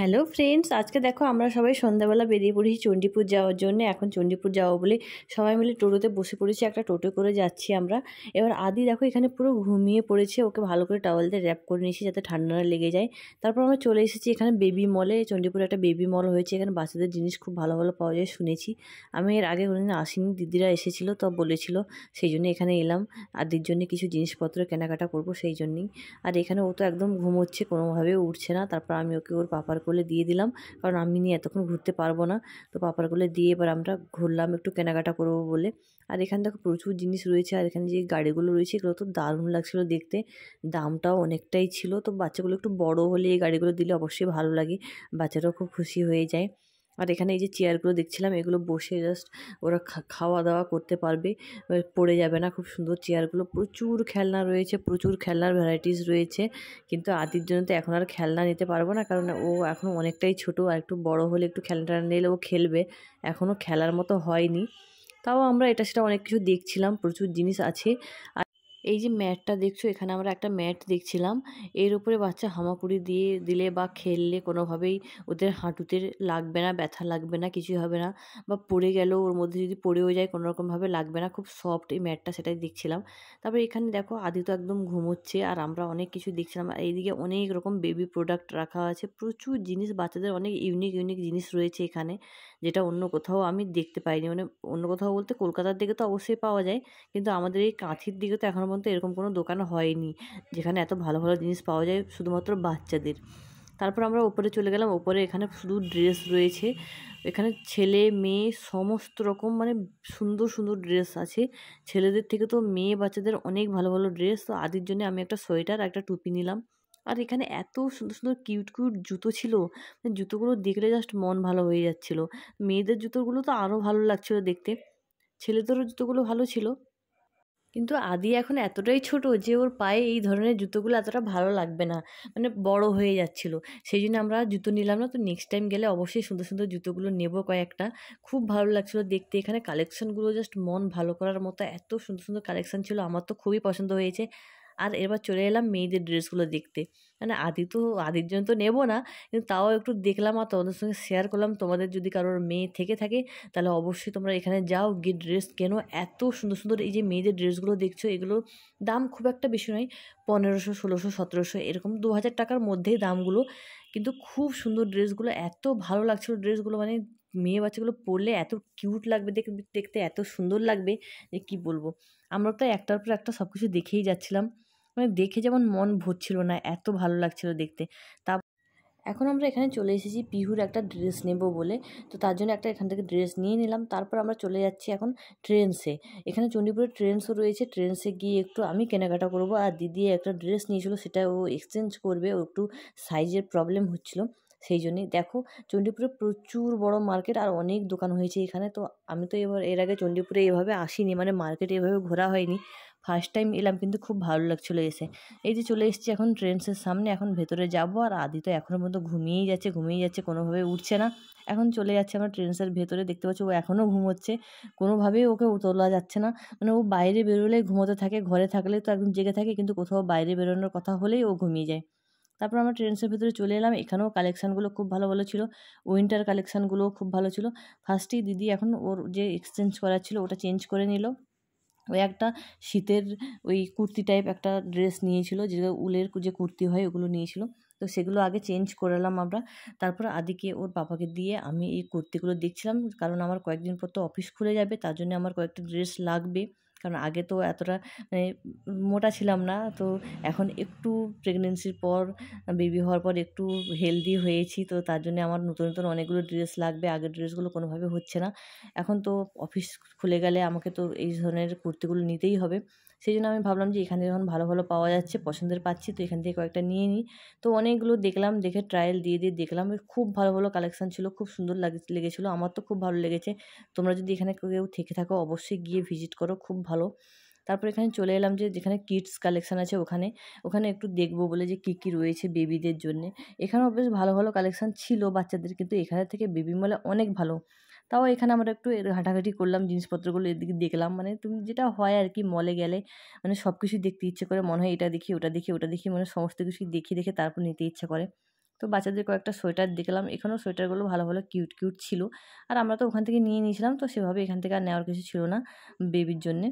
hello friends আজকে দেখো আমরা সবাই সন্ধ্যাবেলা বেরিয়ে পড়েছি চণ্ডীপুর যাওয়ার জন্য এখন চণ্ডীপুর যাবো বলে সবাই মিলে টোটোতে বসে পড়েছি একটা টোটো করে যাচ্ছি আমরা এবার আদি দেখো এখানে পুরো ঘুমিয়ে পড়েছে ওকে ভালো করে টাওয়াল দিয়ে র্যাপ করে নিয়েছি যাতে ঠান্ডা লেগে যায় তারপর আমরা চলে এসেছি এখানে বেবি মলে চণ্ডীপুরে একটা বেবি মল হয়েছে এখানে বাচ্চাদের জিনিস খুব ভালো ভালো পাওয়া যায় শুনেছি আমি এর আগে কোনোদিন আসিনি দিদিরা এসেছিলো তো বলেছিল সেই জন্য এখানে এলাম আদির জন্য কিছু জিনিসপত্র কেনাকাটা করব সেই জন্যই আর এখানে ও তো একদম ঘুমোচ্ছে কোনোভাবে উঠছে না তারপর আমি ওকে ওর পাপার বলে দিয়ে দিলাম কারণ আমি নিয়ে এতক্ষণ ঘুরতে পারবো না তো পাপার কোলে দিয়ে এবার আমরা ঘুরলাম একটু কেনাকাটা করবো বলে আর এখানে দেখো প্রচুর জিনিস রয়েছে আর এখানে যে গাড়িগুলো রয়েছে এগুলো তো দারুণ লাগছিলো দেখতে দামটাও অনেকটাই ছিল তো বাচ্চাগুলো একটু বড় হলে এই গাড়িগুলো দিলে অবশ্যই ভালো লাগে বাচ্চারাও খুব খুশি হয়ে যায় আর এখানে এই যে চেয়ারগুলো দেখছিলাম এগুলো বসে জাস্ট ওরা খাওয়া দাওয়া করতে পারবে পড়ে যাবে না খুব সুন্দর চেয়ারগুলো প্রচুর খেলনা রয়েছে প্রচুর খেলনার ভ্যারাইটিস রয়েছে কিন্তু আদির জন্য তো এখন আর খেলনা নিতে পারবো না কারণ ও এখন অনেকটাই ছোট আর একটু বড় হলে একটু খেলনাটা নিলে ও খেলবে এখনও খেলার মতো হয়নি তাও আমরা এটা সেটা অনেক কিছু দেখছিলাম প্রচুর জিনিস আছে এই যে ম্যাটটা দেখছো এখানে আমরা একটা ম্যাট দেখছিলাম এর উপরে বাচ্চা হামাকুড়ি দিয়ে দিলে বা খেললে কোনোভাবেই ওদের হাঁটুতে লাগবে না ব্যথা লাগবে না কিছুই হবে না বা পড়ে গেল ওর মধ্যে যদি পড়েও যায় কোনোরকমভাবে লাগবে না খুব সফট এই ম্যাটটা সেটাই দেখছিলাম তারপরে এখানে দেখো আদি তো একদম ঘুমোচ্ছে আর আমরা অনেক কিছু দেখছিলাম আর এইদিকে অনেক রকম বেবি প্রোডাক্ট রাখা আছে প্রচুর জিনিস বাচ্চাদের অনেক ইউনিক ইউনিক জিনিস রয়েছে এখানে যেটা অন্য কোথাও আমি দেখতে পাইনি মানে অন্য কোথাও বলতে কলকাতার দিকে তো অবশ্যই পাওয়া যায় কিন্তু আমাদের এই কাঁথির দিকে তো এখন মধ্যে এরকম কোনো দোকান হয়নি যেখানে এত ভালো ভালো জিনিস পাওয়া যায় শুধুমাত্র বাচ্চাদের তারপর আমরা ওপরে চলে গেলাম ওপরে এখানে শুধু ড্রেস রয়েছে এখানে ছেলে মেয়ে সমস্ত রকম মানে সুন্দর সুন্দর ড্রেস আছে ছেলেদের থেকে তো মেয়ে বাচ্চাদের অনেক ভালো ভালো ড্রেস তো আদির জন্য আমি একটা সোয়েটার একটা টুপি নিলাম আর এখানে এত সুন্দর সুন্দর কিউট কিউট জুতো ছিল মানে জুতোগুলো দেখলে জাস্ট মন ভালো হয়ে যাচ্ছিলো মেয়েদের জুতোগুলো তো আরও ভালো লাগছিলো দেখতে ছেলেদেরও জুতোগুলো ভালো ছিল কিন্তু আদি এখন এতটাই ছোট যে ওর পায়ে এই ধরনের জুতোগুলো এতটা ভালো লাগবে না মানে বড় হয়ে যাচ্ছিল সেই জন্য আমরা জুতো নিলাম না তো নেক্সট টাইম গেলে অবশ্যই সুন্দর সুন্দর জুতোগুলো নেব কয়েকটা খুব ভালো লাগছিলো দেখতে এখানে কালেকশানগুলো জাস্ট মন ভালো করার মতো এত সুন্দর সুন্দর কালেকশান ছিল আমার তো খুবই পছন্দ হয়েছে আর এবার চলে এলাম মেয়েদের ড্রেসগুলো দেখতে মানে আদি তো আদির জন্য তো নেবো না কিন্তু তাও একটু দেখলাম আর তোমাদের সঙ্গে শেয়ার করলাম তোমাদের যদি কারোর মেয়ে থেকে থাকে তাহলে অবশ্যই তোমরা এখানে যাও গিয়ে ড্রেস কেনো এত সুন্দর সুন্দর এই যে মেয়েদের ড্রেসগুলো দেখছো এগুলো দাম খুব একটা বেশি নয় পনেরোশো ষোলোশো সতেরোশো এরকম দু হাজার টাকার মধ্যেই দামগুলো কিন্তু খুব সুন্দর ড্রেসগুলো এত ভালো লাগছিলো ড্রেসগুলো মানে মেয়ে বাচ্চাগুলো পরলে এত কিউট লাগবে দেখতে এত সুন্দর লাগবে যে কি বলবো আমরা তো একটার পর একটা সব কিছু দেখেই যাচ্ছিলাম মানে দেখে যেমন মন ভরছিল না এত ভালো লাগছিল দেখতে তা এখন আমরা এখানে চলে এসেছি পিহুর একটা ড্রেস নেব বলে তো তার জন্য একটা এখান থেকে ড্রেস নিয়ে নিলাম তারপর আমরা চলে যাচ্ছি এখন ট্রেন্সে এখানে চণ্ডীপুরের ট্রেন্সও রয়েছে ট্রেন্সে গিয়ে একটু আমি কেনাকাটা করব আর দিদি একটা ড্রেস নিয়েছিল সেটা ও এক্সচেঞ্জ করবে ও একটু সাইজের প্রবলেম হচ্ছিল সেই জন্যই দেখো চণ্ডীপুরে প্রচুর বড় মার্কেট আর অনেক দোকান হয়েছে এখানে তো আমি তো এবার এর আগে চণ্ডীপুরে এভাবে আসিনি মানে মার্কেট এভাবে ঘোরা হয়নি ফার্স্ট টাইম এলাম কিন্তু খুব ভালো লাগছিলো এসে এই যে চলে এসেছি এখন ট্রেন্সের সামনে এখন ভেতরে যাব আর আদি তো এখনও পর্যন্ত ঘুমিয়েই যাচ্ছে ঘুমিয়েই যাচ্ছে কোনোভাবে উঠছে না এখন চলে যাচ্ছে আমরা ট্রেন্সের ভেতরে দেখতে পাচ্ছি ও এখনও ঘুমোচ্ছে কোনোভাবেই ওকে তোলা যাচ্ছে না মানে ও বাইরে বেরোলেই ঘুমোতে থাকে ঘরে থাকলে তো একদম জেগে থাকে কিন্তু কোথাও বাইরে বেরোনোর কথা হলেই ও ঘুমিয়ে যায় তারপর আমরা ট্রেন্সের ভিতরে চলে এলাম এখানেও কালেকশানগুলো খুব ভালো ভালো ছিল উইন্টার কালেকশানগুলোও খুব ভালো ছিল ফার্স্টেই দিদি এখন ওর যে এক্সচেঞ্জ করার ছিল ওটা চেঞ্জ করে নিল ওই একটা শীতের ওই কুর্তি টাইপ একটা ড্রেস নিয়েছিল যেগুলো উলের যে কুর্তি হয় ওগুলো নিয়েছিল তো সেগুলো আগে চেঞ্জ করালাম আমরা তারপর আদিকে ওর বাবাকে দিয়ে আমি এই কুর্তিগুলো দেখছিলাম কারণ আমার কয়েকদিন পর তো অফিস খুলে যাবে তার জন্য আমার কয়েকটা ড্রেস লাগবে কারণ আগে তো এতটা মানে মোটা ছিলাম না তো এখন একটু প্রেগনেন্সির পর বেবি হওয়ার পর একটু হেলদি হয়েছি তো তার জন্য আমার নতুন নতুন অনেকগুলো ড্রেস লাগবে আগের ড্রেসগুলো কোনোভাবে হচ্ছে না এখন তো অফিস খুলে গেলে আমাকে তো এই ধরনের কুর্তিগুলো নিতেই হবে সেই জন্য আমি ভাবলাম যে এখানে যখন ভালো ভালো পাওয়া যাচ্ছে পছন্দের পাচ্ছি তো এখান থেকে কয়েকটা নিয়ে নিই তো অনেকগুলো দেখলাম দেখে ট্রায়াল দিয়ে দিয়ে দেখলাম খুব ভালো ভালো কালেকশান ছিল খুব সুন্দর লেগেছিলো আমার তো খুব ভালো লেগেছে তোমরা যদি এখানে কেউ থেকে থাকো অবশ্যই গিয়ে ভিজিট করো খুব ভালো তারপর এখানে চলে এলাম যে যেখানে কিডস কালেকশান আছে ওখানে ওখানে একটু দেখবো বলে যে কী কী রয়েছে বেবিদের জন্য এখানেও বেশ ভালো ভালো কালেকশান ছিল বাচ্চাদের কিন্তু এখানে থেকে বেবি মলে অনেক ভালো তাও এখানে আমরা একটু হাঁটাঘাঁটি করলাম জিনিসপত্রগুলো এদিকে দেখলাম মানে তুমি যেটা হয় আর কি মলে গেলে মানে সব কিছু দেখতে ইচ্ছে করে মনে হয় এটা দেখি ওটা দেখি ওটা দেখি মানে সমস্ত কিছু দেখি দেখে তারপর নিতে ইচ্ছে করে তো বাচ্চাদের কয়েকটা সোয়েটার দেখলাম এখানেও সোয়েটারগুলো ভালো ভালো কিউট কিউট ছিল আর আমরা তো ওখান থেকে নিয়ে নিয়েছিলাম তো সেভাবে এখান থেকে আর নেওয়ার কিছু ছিল না বেবির জন্যে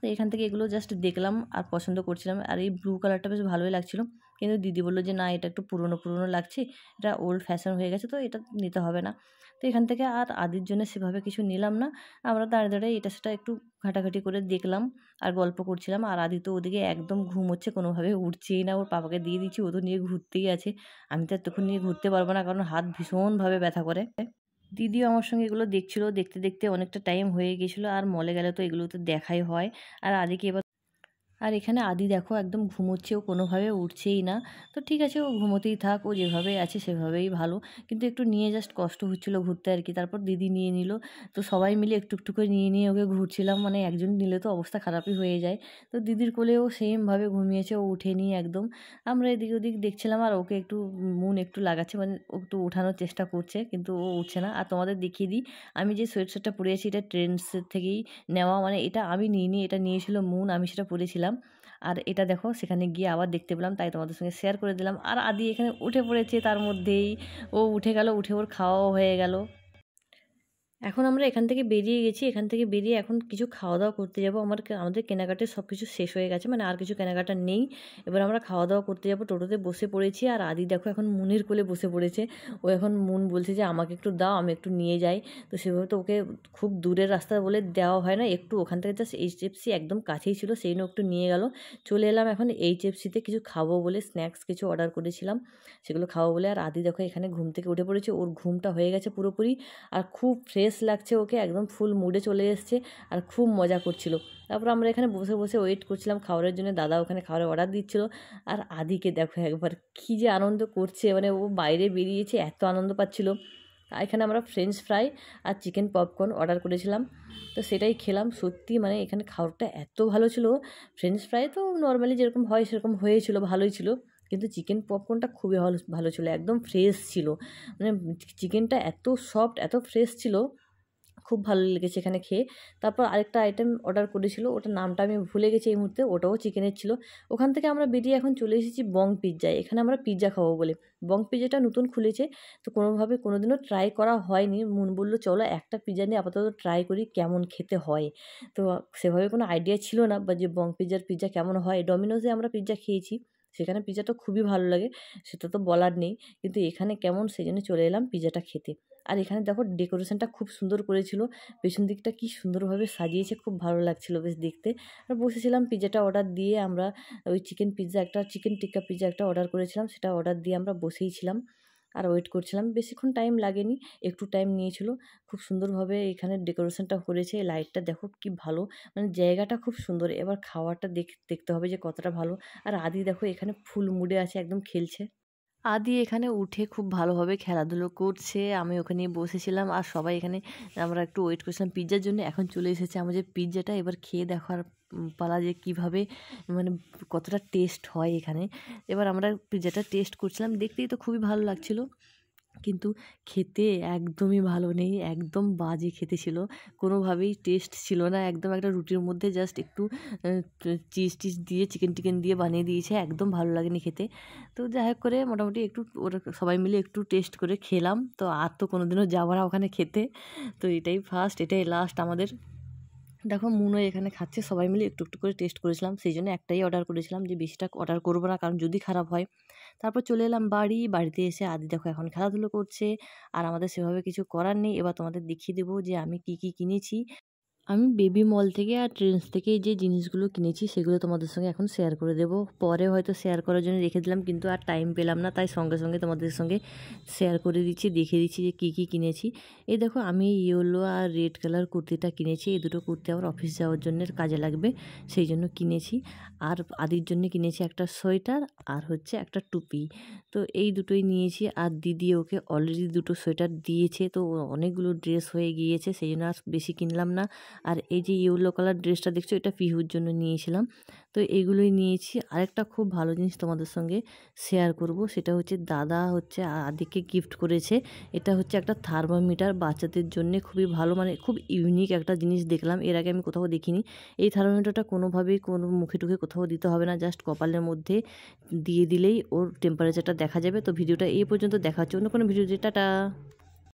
তো এখান থেকে এগুলো জাস্ট দেখলাম আর পছন্দ করছিলাম আর এই ব্লু কালারটা বেশ ভালোই লাগছিলো কিন্তু দিদি বললো যে না এটা একটু পুরনো পুরনো লাগছে এটা ওল্ড ফ্যাশন হয়ে গেছে তো এটা নিতে হবে না তো এখান থেকে আর আদির জন্য সেভাবে কিছু নিলাম না আমরা দাঁড়িয়ে দাঁড়িয়ে এটা সেটা একটু ঘাটাঘাটি করে দেখলাম আর গল্প করছিলাম আর আদি তো ওদিকে একদম ঘুম হচ্ছে কোনোভাবে উঠছেই না ওর পাপাকে দিয়ে দিচ্ছি ও তো নিয়ে ঘুরতেই আছে আমি তো এতক্ষণ নিয়ে ঘুরতে পারবো না কারণ হাত ভীষণভাবে ব্যথা করে দিদিও আমার সঙ্গে এগুলো দেখছিল দেখতে দেখতে অনেকটা টাইম হয়ে গেছিলো আর মলে গেলে তো এগুলো তো দেখাই হয় আর আদিকে এবার আর এখানে আদি দেখো একদম ঘুমোচ্ছে ও কোনোভাবে উঠছেই না তো ঠিক আছে ও ঘুমোতেই থাক ও যেভাবে আছে সেভাবেই ভালো কিন্তু একটু নিয়ে জাস্ট কষ্ট হচ্ছিল ঘুরতে আর কি তারপর দিদি নিয়ে নিল তো সবাই মিলে একটু একটু করে নিয়ে নিয়ে ওকে ঘুরছিলাম মানে একজন নিলে তো অবস্থা খারাপই হয়ে যায় তো দিদির কোলেও সেমভাবে ঘুমিয়েছে ও উঠেনি একদম আমরা এদিক ওদিক দেখছিলাম আর ওকে একটু মন একটু লাগাচ্ছে মানে ও একটু ওঠানোর চেষ্টা করছে কিন্তু ও উঠছে না আর তোমাদের দেখিয়ে দিই আমি যে সোয়েটশার্টটা পরে আছি এটা ট্রেন্ডসের থেকেই নেওয়া মানে এটা আমি নিই এটা নিয়েছিল মুন আমি সেটা পরেছিলাম আর এটা দেখো সেখানে গিয়ে আবার দেখতে পেলাম তাই তোমাদের সঙ্গে শেয়ার করে দিলাম আর আদি এখানে উঠে পড়েছে তার মধ্যেই ও উঠে গেল উঠে ওর খাওয়াও হয়ে গেল এখন আমরা এখান থেকে বেরিয়ে গেছি এখান থেকে বেরিয়ে এখন কিছু খাওয়া দাওয়া করতে যাব আমার আমাদের কেনাকাটা সব কিছু শেষ হয়ে গেছে মানে আর কিছু কেনাকাটা নেই এবার আমরা খাওয়া দাওয়া করতে যাব টোটোতে বসে পড়েছি আর আদি দেখো এখন মুনির কোলে বসে পড়েছে ও এখন মুন বলছে যে আমাকে একটু দাও আমি একটু নিয়ে যাই তো সেভাবে তো ওকে খুব দূরের রাস্তা বলে দেওয়া হয় না একটু ওখান থেকে জাস্ট এইচএফসি একদম কাছেই ছিল সেই জন্য একটু নিয়ে গেল চলে এলাম এখন এইচএফসিতে কিছু খাবো বলে স্ন্যাক্স কিছু অর্ডার করেছিলাম সেগুলো খাবো বলে আর আদি দেখো এখানে ঘুম থেকে উঠে পড়েছে ওর ঘুমটা হয়ে গেছে পুরোপুরি আর খুব ফ্রেশ ফ্রেশ লাগছে ওকে একদম ফুল মুডে চলে এসছে আর খুব মজা করছিল তারপর আমরা এখানে বসে বসে ওয়েট করছিলাম খাবারের জন্য দাদা ওখানে খাবারের অর্ডার দিচ্ছিল আর আদিকে দেখো একবার কী যে আনন্দ করছে মানে ও বাইরে বেরিয়েছে এত আনন্দ পাচ্ছিলো এখানে আমরা ফ্রেঞ্চ ফ্রাই আর চিকেন পপকর্ন অর্ডার করেছিলাম তো সেটাই খেলাম সত্যি মানে এখানে খাবারটা এত ভালো ছিল ফ্রেঞ্চ ফ্রাই তো নর্মালি যেরকম হয় সেরকম হয়েছিল ভালোই ছিল কিন্তু চিকেন পপকর্নটা খুবই ভালো ছিল একদম ফ্রেশ ছিল মানে চিকেনটা এত সফট এত ফ্রেশ ছিল খুব ভালো লেগেছে এখানে খেয়ে তারপর আরেকটা আইটেম অর্ডার করেছিল ওটার নামটা আমি ভুলে গেছি এই মুহূর্তে ওটাও চিকেনের ছিল ওখান থেকে আমরা বেরিয়ে এখন চলে এসেছি বং পিৎজায় এখানে আমরা পিৎজা খাবো বলে বং পিৎজাটা নতুন খুলেছে তো কোনোভাবে কোনোদিনও ট্রাই করা হয়নি মন বললো চলো একটা পিৎজা নিয়ে আপাতত ট্রাই করি কেমন খেতে হয় তো সেভাবে কোনো আইডিয়া ছিল না বা যে বং পিৎজার পিৎজা কেমন হয় ডমিনোজে আমরা পিৎজা খেয়েছি সেখানে পিৎজাটা খুবই ভালো লাগে সেটা তো বলার নেই কিন্তু এখানে কেমন সেই জন্য চলে এলাম পিৎজাটা খেতে আর এখানে দেখো ডেকোরেশনটা খুব সুন্দর করেছিল পেছন দিকটা কি সুন্দরভাবে সাজিয়েছে খুব ভালো লাগছিল বেশ দেখতে আর বসেছিলাম পিজাটা অর্ডার দিয়ে আমরা ওই চিকেন পিৎজা একটা চিকেন টিক্কা পিৎজা একটা অর্ডার করেছিলাম সেটা অর্ডার দিয়ে আমরা বসেই ছিলাম আর ওয়েট করছিলাম বেশিক্ষণ টাইম লাগেনি একটু টাইম নিয়েছিল খুব সুন্দরভাবে এখানে ডেকোরেশনটা করেছে লাইটটা দেখো কি ভালো মানে জায়গাটা খুব সুন্দর এবার খাওয়াটা দেখতে হবে যে কতটা ভালো আর আদি দেখো এখানে ফুল মুডে আছে একদম খেলছে আদি এখানে উঠে খুব ভালোভাবে খেলাধুলো করছে আমি ওখানে বসেছিলাম আর সবাই এখানে আমরা একটু ওয়েট করছিলাম পিৎজার জন্য এখন চলে এসেছে আমাদের পিৎজাটা এবার খেয়ে দেখার পালা যে কীভাবে মানে কতটা টেস্ট হয় এখানে এবার আমরা পিৎজাটা টেস্ট করছিলাম দেখতেই তো খুবই ভালো লাগছিলো কিন্তু খেতে একদমই ভালো নেই একদম বাজে খেতে ছিল কোনোভাবেই টেস্ট ছিল না একদম একটা রুটির মধ্যে জাস্ট একটু চিজ টিজ দিয়ে চিকেন টিকেন দিয়ে বানিয়ে দিয়েছে একদম ভালো লাগেনি খেতে তো যাই হোক করে মোটামুটি একটু ওরা সবাই মিলে একটু টেস্ট করে খেলাম তো আর তো কোনোদিনও যাবো না ওখানে খেতে তো এটাই ফার্স্ট এটাই লাস্ট আমাদের দেখো মুনো এখানে খাচ্ছে সবাই মিলে একটু একটু করে টেস্ট করেছিলাম সেই জন্য একটাই অর্ডার করেছিলাম যে বেশিটা অর্ডার করবো না কারণ যদি খারাপ হয় তারপর চলে এলাম বাড়ি বাড়িতে এসে আদি দেখো এখন খেলাধুলো করছে আর আমাদের সেভাবে কিছু করার নেই এবার তোমাদের দেখিয়ে দেবো যে আমি কি কি কিনেছি আমি বেবি মল থেকে আর ট্রেন্স থেকে যে জিনিসগুলো কিনেছি সেগুলো তোমাদের সঙ্গে এখন শেয়ার করে দেবো পরে হয়তো শেয়ার করার জন্য রেখে দিলাম কিন্তু আর টাইম পেলাম না তাই সঙ্গে সঙ্গে তোমাদের সঙ্গে শেয়ার করে দিচ্ছি দেখে দিচ্ছি যে কী কী কিনেছি এই দেখো আমি ইয়েলো আর রেড কালার কুর্তিটা কিনেছি এই দুটো কুর্তি আমার অফিস যাওয়ার জন্য কাজে লাগবে সেই জন্য কিনেছি আর আদির জন্য কিনেছি একটা সোয়েটার আর হচ্ছে একটা টুপি তো এই দুটোই নিয়েছি আর দিদি ওকে অলরেডি দুটো সোয়েটার দিয়েছে তো অনেকগুলো ড্রেস হয়ে গিয়েছে সেই জন্য আর বেশি কিনলাম না আর এই যে ইয়েলো কালার ড্রেসটা দেখছো এটা পিহুর জন্য নিয়েছিলাম তো এগুলোই নিয়েছি আরেকটা খুব ভালো জিনিস তোমাদের সঙ্গে শেয়ার করব সেটা হচ্ছে দাদা হচ্ছে আদিকে গিফট করেছে এটা হচ্ছে একটা থার্মোমিটার বাচ্চাদের জন্য খুবই ভালো মানে খুব ইউনিক একটা জিনিস দেখলাম এর আগে আমি কোথাও দেখিনি এই থার্মোমিটারটা কোনোভাবেই কোনো মুখে টুখে কোথাও দিতে হবে না জাস্ট কপালের মধ্যে দিয়ে দিলেই ওর টেম্পারেচারটা দেখা যাবে তো ভিডিওটা এই পর্যন্ত দেখার জন্য কোনো ভিডিও টাটা